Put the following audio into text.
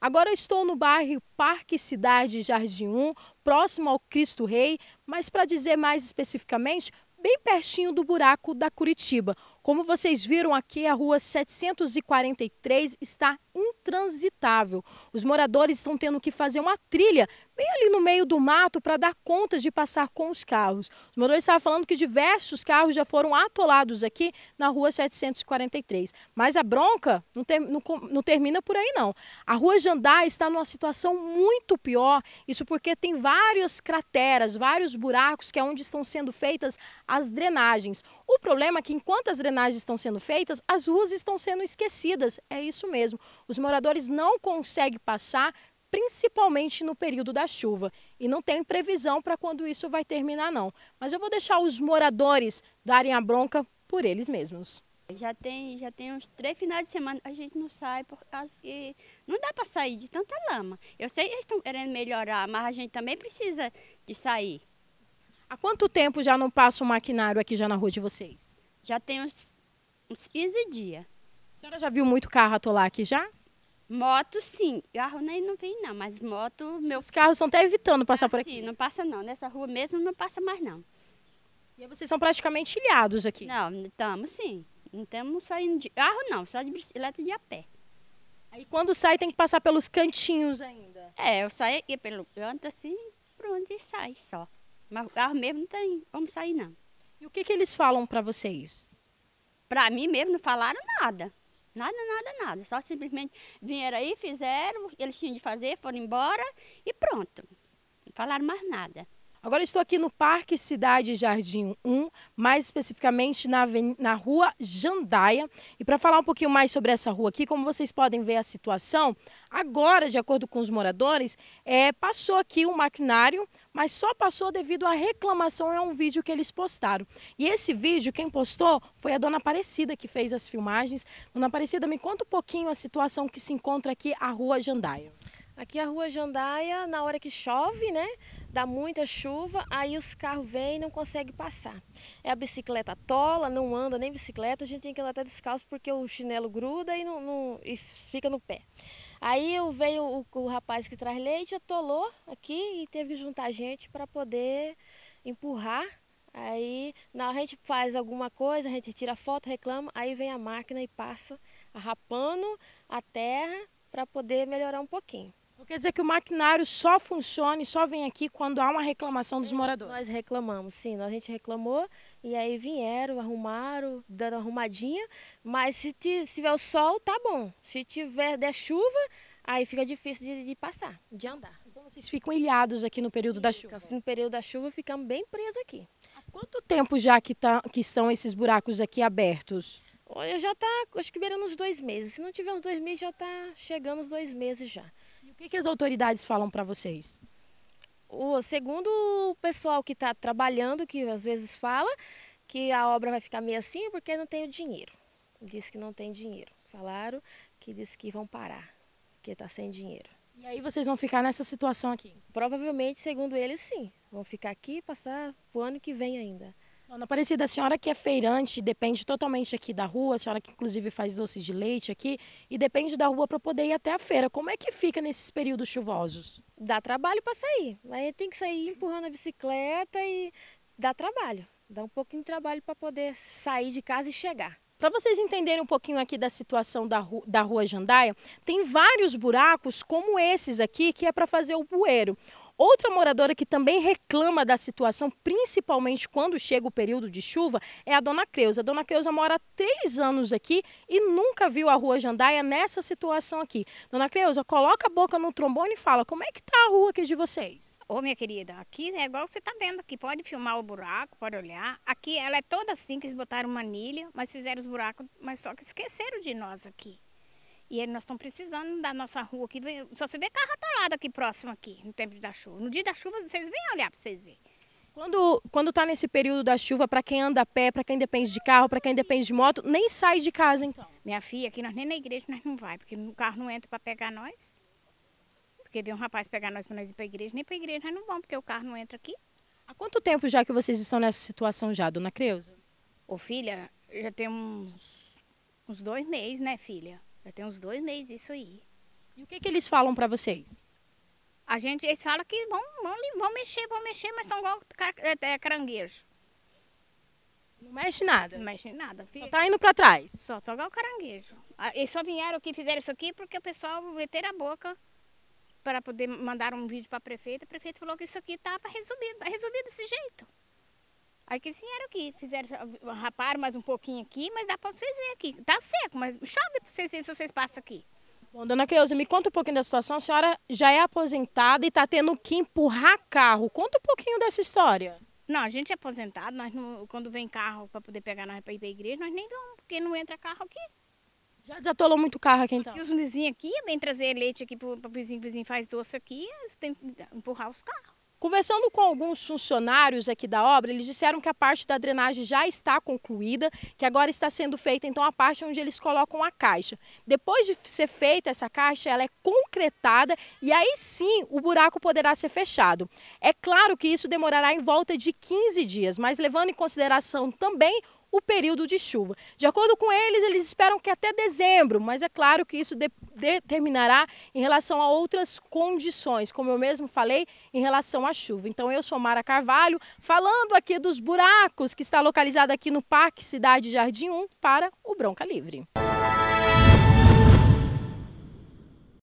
Agora eu estou no bairro Parque Cidade Jardim 1, próximo ao Cristo Rei, mas para dizer mais especificamente, bem pertinho do buraco da Curitiba. Como vocês viram aqui, a rua 743 está intransitável. Os moradores estão tendo que fazer uma trilha bem ali no meio do mato para dar conta de passar com os carros. Os moradores estavam falando que diversos carros já foram atolados aqui na rua 743. Mas a bronca não, ter, não, não termina por aí não. A rua Jandá está numa situação muito pior, isso porque tem várias crateras, vários buracos que é onde estão sendo feitas as drenagens. O problema é que enquanto as drenagens estão sendo feitas, as ruas estão sendo esquecidas. É isso mesmo os moradores não conseguem passar, principalmente no período da chuva. E não tem previsão para quando isso vai terminar, não. Mas eu vou deixar os moradores darem a bronca por eles mesmos. Já tem, já tem uns três finais de semana a gente não sai por causa que não dá para sair de tanta lama. Eu sei que eles estão querendo melhorar, mas a gente também precisa de sair. Há quanto tempo já não passa o um maquinário aqui já na rua de vocês? Já tem uns, uns 15 dias. A senhora já viu muito carro atolar aqui já? Moto, sim. Carro nem não vem, não, mas moto. Meu... Os carros estão até evitando passar ah, por aqui. Sim, não passa, não. Nessa rua mesmo não passa mais, não. E vocês são praticamente ilhados aqui? Não, estamos sim. Não estamos saindo de carro, não, só de bicicleta de a pé. Aí quando sai tem que passar pelos cantinhos ainda? É, eu saio aqui pelo canto assim, por onde sai só. Mas o carro mesmo não tem como sair, não. E o que, que eles falam para vocês? Para mim mesmo não falaram nada. Nada, nada, nada. Só simplesmente vieram aí, fizeram, eles tinham de fazer, foram embora e pronto. Não falaram mais nada. Agora estou aqui no Parque Cidade Jardim 1, mais especificamente na, na rua Jandaia. E para falar um pouquinho mais sobre essa rua aqui, como vocês podem ver a situação, agora, de acordo com os moradores, é, passou aqui um maquinário mas só passou devido à reclamação a é um vídeo que eles postaram. E esse vídeo, quem postou foi a dona Aparecida que fez as filmagens. Dona Aparecida, me conta um pouquinho a situação que se encontra aqui a Rua Jandaia. Aqui a rua Jandaia, na hora que chove, né? Dá muita chuva, aí os carros vêm e não conseguem passar. É a bicicleta tola, não anda nem bicicleta, a gente tem que andar até descalço porque o chinelo gruda e, não, não e fica no pé. Aí veio o, o rapaz que traz leite, atolou aqui e teve que juntar gente para poder empurrar Aí na, a gente faz alguma coisa, a gente tira foto, reclama, aí vem a máquina e passa arrapando a terra para poder melhorar um pouquinho quer dizer que o maquinário só funciona e só vem aqui quando há uma reclamação dos é, moradores? Nós reclamamos, sim. A gente reclamou e aí vieram, arrumaram, dando arrumadinha. Mas se tiver o sol, tá bom. Se tiver der chuva, aí fica difícil de, de passar, de andar. Então vocês ficam ilhados aqui no período da chuva? No período da chuva ficamos bem presos aqui. Há quanto tempo já que, tá, que estão esses buracos aqui abertos? Olha, já está, acho que beirando uns dois meses. Se não tiver uns dois meses, já está chegando os dois meses já que, que as autoridades falam para vocês? O, segundo o pessoal que está trabalhando, que às vezes fala que a obra vai ficar meio assim é porque não tem o dinheiro. Diz que não tem dinheiro. Falaram que diz que vão parar, porque está sem dinheiro. E aí vocês vão ficar nessa situação aqui? Provavelmente, segundo eles, sim. Vão ficar aqui e passar o ano que vem ainda. Dona Aparecida, a senhora que é feirante, depende totalmente aqui da rua, a senhora que inclusive faz doces de leite aqui, e depende da rua para poder ir até a feira. Como é que fica nesses períodos chuvosos? Dá trabalho para sair. Aí tem que sair empurrando a bicicleta e dá trabalho. Dá um pouquinho de trabalho para poder sair de casa e chegar. Para vocês entenderem um pouquinho aqui da situação da, rua, da Rua Jandaia, tem vários buracos como esses aqui, que é para fazer o bueiro. Outra moradora que também reclama da situação, principalmente quando chega o período de chuva, é a dona Creuza. A dona Creuza mora há três anos aqui e nunca viu a rua Jandaia nessa situação aqui. Dona Creuza, coloca a boca no trombone e fala, como é que tá a rua aqui de vocês? Ô, minha querida, aqui é igual você tá vendo aqui, pode filmar o buraco, pode olhar. Aqui ela é toda assim, que eles botaram manilha, mas fizeram os buracos, mas só que esqueceram de nós aqui. E nós estamos precisando da nossa rua aqui. Só se vê carro nada aqui próximo aqui, no tempo da chuva. No dia da chuva, vocês vêm olhar para vocês verem. Quando, quando tá nesse período da chuva, para quem anda a pé, para quem depende de carro, para quem depende de moto, nem sai de casa, então? Minha filha, aqui nós nem na igreja nós não vai, porque o carro não entra para pegar nós. Porque vem um rapaz pegar nós para nós ir para igreja, nem para igreja nós não vamos, porque o carro não entra aqui. Há quanto tempo já que vocês estão nessa situação já, dona Creuza? Ô filha, já tem uns, uns dois meses, né filha? Já tem uns dois meses isso aí. E o que, que eles falam para vocês? A gente, eles falam que vão, vão, vão mexer, vão mexer, mas são igual é, é caranguejo. Não mexe nada? Não mexe nada. Filho. Só tá indo para trás? Só, só igual caranguejo. Eles só vieram aqui, fizeram isso aqui, porque o pessoal meteram a boca para poder mandar um vídeo para a prefeita. A prefeita falou que isso aqui estava resolvido, tá resolvido desse jeito. Aí que eles vieram aqui, fizeram, raparam mais um pouquinho aqui, mas dá para vocês verem aqui. Tá seco, mas chove para vocês verem se vocês passam aqui. Bom, dona Creuza, me conta um pouquinho da situação. A senhora já é aposentada e está tendo que empurrar carro. Conta um pouquinho dessa história. Não, a gente é aposentado, nós não, quando vem carro para poder pegar nós para ir para a igreja, nós nem vamos, porque não entra carro aqui. Já desatolou muito carro aqui então? os vizinhos aqui, vem trazer leite aqui para o vizinho, vizinho faz doce aqui, eles têm que empurrar os carros. Conversando com alguns funcionários aqui da obra, eles disseram que a parte da drenagem já está concluída, que agora está sendo feita então a parte onde eles colocam a caixa. Depois de ser feita essa caixa, ela é concretada e aí sim o buraco poderá ser fechado. É claro que isso demorará em volta de 15 dias, mas levando em consideração também o período de chuva. De acordo com eles, eles esperam que até dezembro, mas é claro que isso de determinará em relação a outras condições, como eu mesmo falei, em relação à chuva. Então eu sou Mara Carvalho, falando aqui dos buracos que está localizado aqui no Parque Cidade Jardim 1 para o Bronca Livre.